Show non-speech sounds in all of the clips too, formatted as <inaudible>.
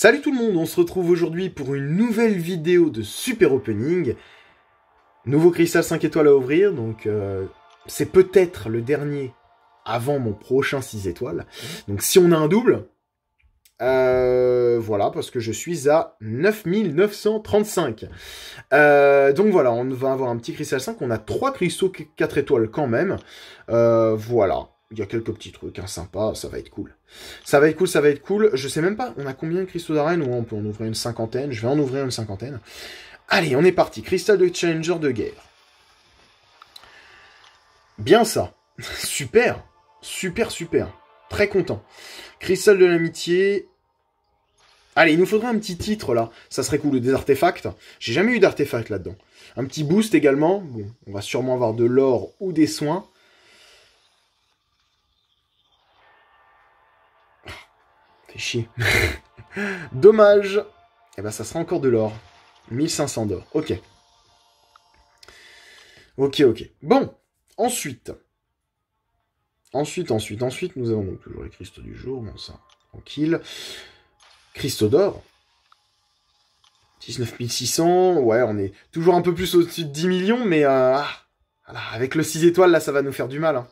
Salut tout le monde, on se retrouve aujourd'hui pour une nouvelle vidéo de Super Opening. Nouveau cristal 5 étoiles à ouvrir, donc euh, c'est peut-être le dernier avant mon prochain 6 étoiles. Donc si on a un double, euh, voilà, parce que je suis à 9935. Euh, donc voilà, on va avoir un petit cristal 5, on a 3 cristaux 4 étoiles quand même. voilà, il y a quelques petits trucs hein, sympas, ça va être cool. Ça va être cool, ça va être cool. Je sais même pas, on a combien de cristaux d'arène On peut en ouvrir une cinquantaine, je vais en ouvrir une cinquantaine. Allez, on est parti. Cristal de Challenger de guerre. Bien ça. <laughs> super. Super, super. Très content. Cristal de l'amitié. Allez, il nous faudrait un petit titre là. Ça serait cool, des artefacts. J'ai jamais eu d'artefacts là-dedans. Un petit boost également. Bon, on va sûrement avoir de l'or ou des soins. chier. <laughs> Dommage. Et eh ben, ça sera encore de l'or. 1500 d'or. Ok. Ok, ok. Bon. Ensuite. Ensuite, ensuite, ensuite, nous avons donc toujours les cristaux du jour. Bon, ça, tranquille. Cristaux d'or. 19600. Ouais, on est toujours un peu plus au-dessus de 10 millions, mais euh, ah, avec le 6 étoiles, là, ça va nous faire du mal. Hein.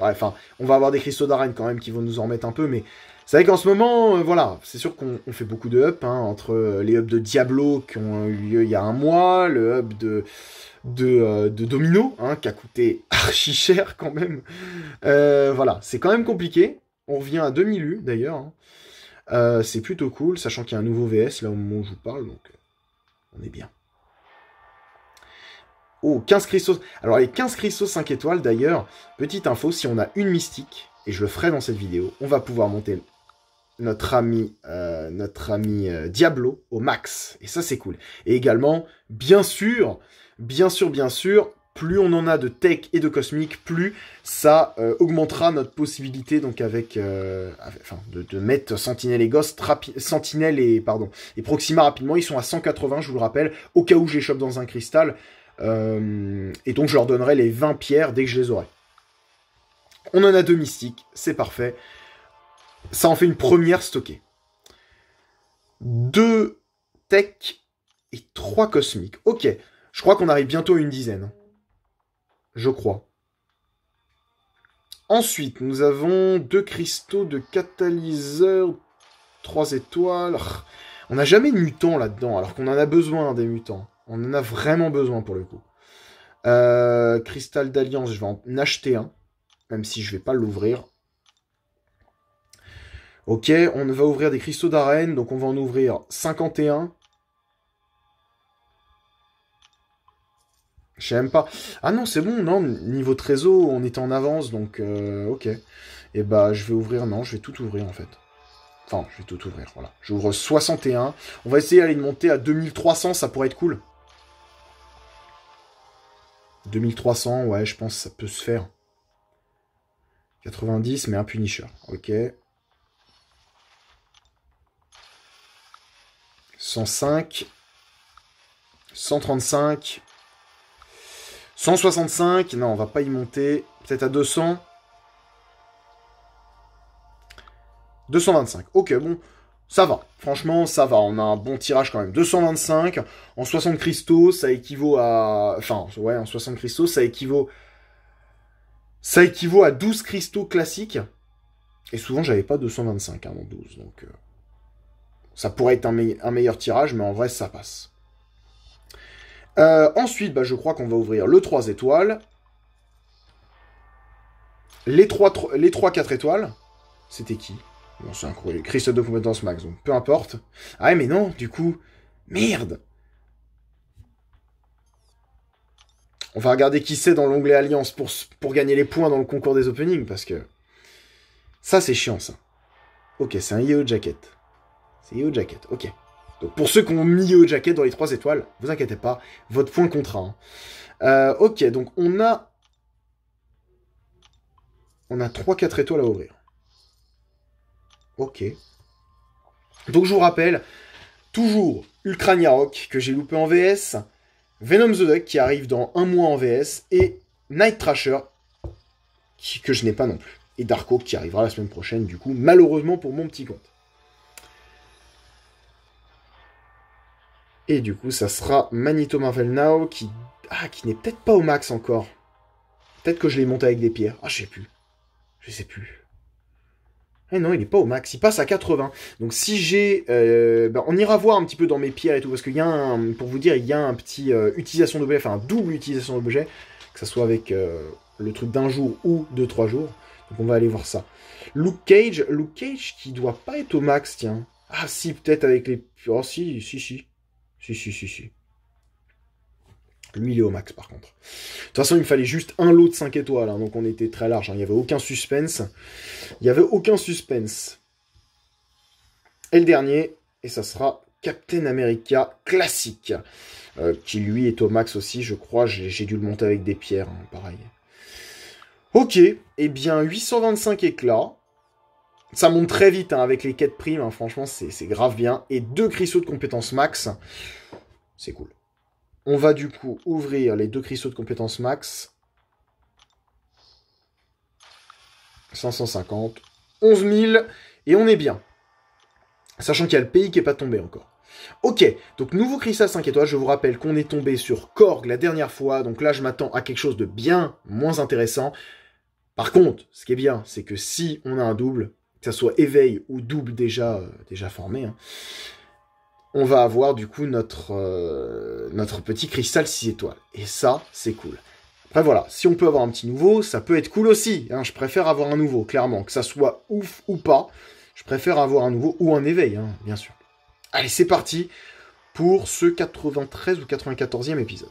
Ouais, enfin, on va avoir des cristaux d'arène quand même qui vont nous en mettre un peu, mais c'est vrai qu'en ce moment, euh, voilà, c'est sûr qu'on fait beaucoup de up, hein, entre euh, les ups de Diablo qui ont eu lieu il y a un mois, le up de, de, euh, Domino, hein, qui a coûté <laughs> archi cher quand même. voilà, c'est quand même compliqué. On revient à 2000 U d'ailleurs. Hein. c'est plutôt cool, sachant qu'il y a un nouveau VS là au moment où je vous parle, donc on est bien. Oh, 15 cristaux Alors les 15 cristaux 5 étoiles d'ailleurs, petite info, si on a une mystique, et je le ferai dans cette vidéo, on va pouvoir monter notre ami, euh, notre ami euh, Diablo au max. Et ça c'est cool. Et également, bien sûr, bien sûr, bien sûr, plus on en a de tech et de cosmique, plus ça euh, augmentera notre possibilité donc avec, enfin, de, mettre Sentinelle et Ghost, Sentinelle et pardon et Proxima rapidement. Ils sont à 180, je vous le rappelle, au cas où j'échoppe dans un cristal. Euh, et donc je leur donnerai les 20 pierres dès que je les aurai. On en a deux mystiques, c'est parfait. Ça en fait une première stockée. Deux tech et trois cosmiques. Ok, je crois qu'on arrive bientôt à une dizaine. Hein. Je crois. Ensuite, nous avons deux cristaux de catalyseur, trois étoiles. Ah, on n'a jamais de mutants là-dedans, alors qu'on en a besoin des mutants. On en a vraiment besoin pour le coup. Euh, cristal d'alliance, je vais en acheter un, même si je vais pas l'ouvrir. Ok, on va ouvrir des cristaux d'arène, donc on va en ouvrir 51. Je même pas. Ah non, c'est bon, non, niveau trésor, on était en avance, donc euh, ok. Et eh bah, ben, je vais ouvrir, non, je vais tout ouvrir en fait. Enfin, je vais tout ouvrir, voilà. J'ouvre 61. On va essayer d'aller monter à 2300, ça pourrait être cool. 2300, ouais, je pense que ça peut se faire. 90, mais un punisher. Ok. 105. 135. 165. Non, on va pas y monter. Peut-être à 200. 225. Ok, bon ça va. Franchement, ça va. On a un bon tirage quand même. 225 en 60 cristaux, ça équivaut à enfin ouais, en 60 cristaux, ça équivaut ça équivaut à 12 cristaux classiques. Et souvent, j'avais pas 225 hein, 12 donc euh, ça pourrait être un, meilleur tirage, mais en vrai, ça passe. Euh, ensuite, bah, je crois qu'on va ouvrir le 3 étoiles. Les les 3 4 étoiles. C'était qui c'est incroyable. Cristal de compétence max, donc peu importe. Ah mais non, du coup. Merde On va regarder qui c'est dans l'onglet Alliance pour, pour gagner les points dans le concours des openings, parce que... Ça, c'est chiant, ça. Ok, c'est un Yo Jacket. C'est Yo Jacket, ok. Donc pour ceux qui ont mis Yo Jacket dans les 3 étoiles, vous inquiétez pas, votre point contraint. Hein. Euh, ok, donc on a... On a 3-4 étoiles à ouvrir. Ok. Donc je vous rappelle, toujours Ultrania Rock que j'ai loupé en VS, Venom the Duck qui arrive dans un mois en VS, et Night Trasher que je n'ai pas non plus. Et Darko qui arrivera la semaine prochaine, du coup, malheureusement pour mon petit compte. Et du coup, ça sera Magneto Marvel Now qui, ah, qui n'est peut-être pas au max encore. Peut-être que je l'ai monté avec des pierres. Ah, je sais plus. Je sais plus. Eh non, il n'est pas au max, il passe à 80. Donc si j'ai... Euh, bah, on ira voir un petit peu dans mes pierres et tout, parce qu'il y a un... Pour vous dire, il y a un petit euh, utilisation d'objet, enfin un double utilisation d'objet, que ce soit avec euh, le truc d'un jour ou de trois jours. Donc on va aller voir ça. Luke Cage, Luke Cage qui doit pas être au max, tiens. Ah si, peut-être avec les... Oh si, si, si. Si, si, si, si. Lui, il est au max par contre. De toute façon, il me fallait juste un lot de 5 étoiles, hein, donc on était très large. Hein. Il n'y avait aucun suspense. Il n'y avait aucun suspense. Et le dernier, et ça sera Captain America classique, euh, qui lui est au max aussi, je crois. J'ai dû le monter avec des pierres, hein, pareil. Ok, eh bien 825 éclats. Ça monte très vite avec les quêtes primes, franchement, c'est grave bien. Et deux cristaux de compétences max. C'est cool. On va du coup ouvrir les deux cristaux de compétence max. 550, 11 000, et on est bien. Sachant qu'il y a le pays qui n'est pas tombé encore. Ok, donc nouveau cristal 5 étoiles, je vous rappelle qu'on est tombé sur Korg la dernière fois, donc là je m'attends à quelque chose de bien moins intéressant. Par contre, ce qui est bien, c'est que si on a un double, que ça soit éveil ou double déjà, euh, déjà formé, hein, on va avoir du coup notre, euh, notre petit cristal 6 étoiles. Et ça, c'est cool. Après voilà, si on peut avoir un petit nouveau, ça peut être cool aussi. Hein. Je préfère avoir un nouveau, clairement. Que ça soit ouf ou pas, je préfère avoir un nouveau ou un éveil, hein, bien sûr. Allez, c'est parti pour ce 93 ou 94e épisode.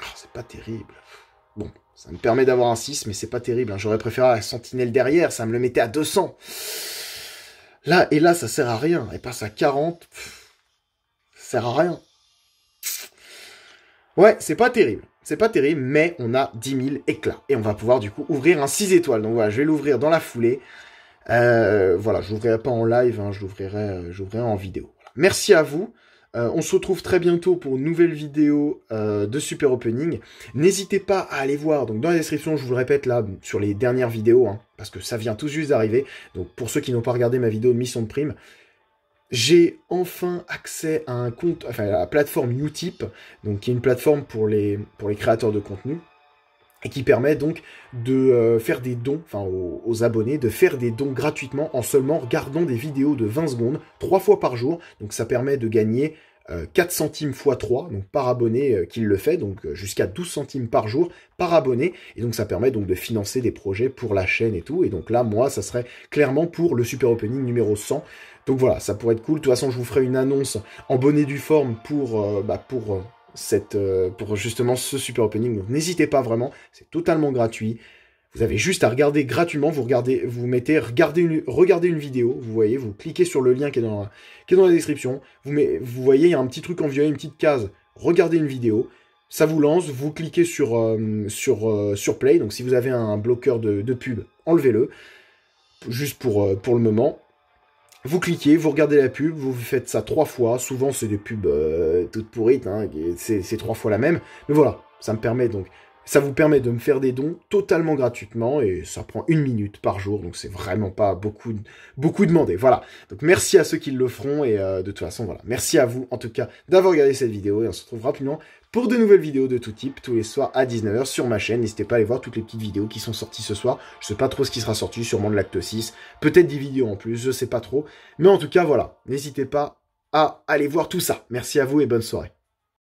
Ah, c'est pas terrible. Bon, ça me permet d'avoir un 6, mais c'est pas terrible. Hein. J'aurais préféré la sentinelle derrière, ça me le mettait à 200. Là et là, ça sert à rien. Et passe à 40. ça sert à rien. Ouais, c'est pas terrible. C'est pas terrible, mais on a 10 000 éclats. Et on va pouvoir du coup ouvrir un 6 étoiles. Donc voilà, je vais l'ouvrir dans la foulée. Euh, voilà, je l'ouvrirai pas en live, hein, je l'ouvrirai euh, en vidéo. Merci à vous. Euh, on se retrouve très bientôt pour une nouvelle vidéo euh, de Super Opening. N'hésitez pas à aller voir, donc dans la description, je vous le répète là, sur les dernières vidéos, hein, parce que ça vient tout juste d'arriver. Donc pour ceux qui n'ont pas regardé ma vidéo de mission de prime, j'ai enfin accès à un compte, enfin à la plateforme Utip, donc qui est une plateforme pour les, pour les créateurs de contenu et qui permet donc de euh, faire des dons, enfin aux, abonnés, de faire des dons gratuitement en seulement regardant des vidéos de 20 secondes, trois fois par jour. Donc ça permet de gagner 4 euh, centimes x 3, donc par abonné euh, qu'il le fait, donc jusqu'à 12 centimes par jour par abonné. Et donc ça permet donc de financer des projets pour la chaîne et tout. Et donc là, moi, ça serait clairement pour le super opening numéro 100. Donc voilà, ça pourrait être cool. De toute façon, je vous ferai une annonce en bonnet du forme pour, bah, pour euh, pour justement ce super opening. Donc n'hésitez pas vraiment, c'est totalement gratuit. Vous avez juste à regarder gratuitement, vous regardez, vous mettez regardez une, vidéo, vous voyez, vous cliquez sur le lien qui est dans la, description, vous, voyez, il y a un petit truc en violet, une petite case, regardez une vidéo, ça vous lance, vous cliquez sur, euh, sur, euh, sur play, donc si vous avez un bloqueur de, pub, enlevez-le, juste pour, pour le moment, vous cliquez, vous regardez la pub, vous faites ça trois fois. Souvent, c'est des pubs euh, toutes pourrites, hein, c'est trois fois la même. Mais voilà, ça me permet donc ça vous permet de me faire des dons totalement gratuitement et ça prend une minute par jour, donc c'est vraiment pas beaucoup, beaucoup demandé. Voilà. Donc merci à ceux qui le feront et euh, de toute façon, voilà. Merci à vous en tout cas d'avoir regardé cette vidéo et on se retrouve rapidement pour de nouvelles vidéos de tout type tous les soirs à 19h sur ma chaîne. N'hésitez pas à aller voir toutes les petites vidéos qui sont sorties ce soir. Je sais pas trop ce qui sera sorti, sûrement de l'acte 6, peut-être des vidéos en plus, je sais pas trop. Mais en tout cas, voilà. N'hésitez pas à aller voir tout ça. Merci à vous et bonne soirée.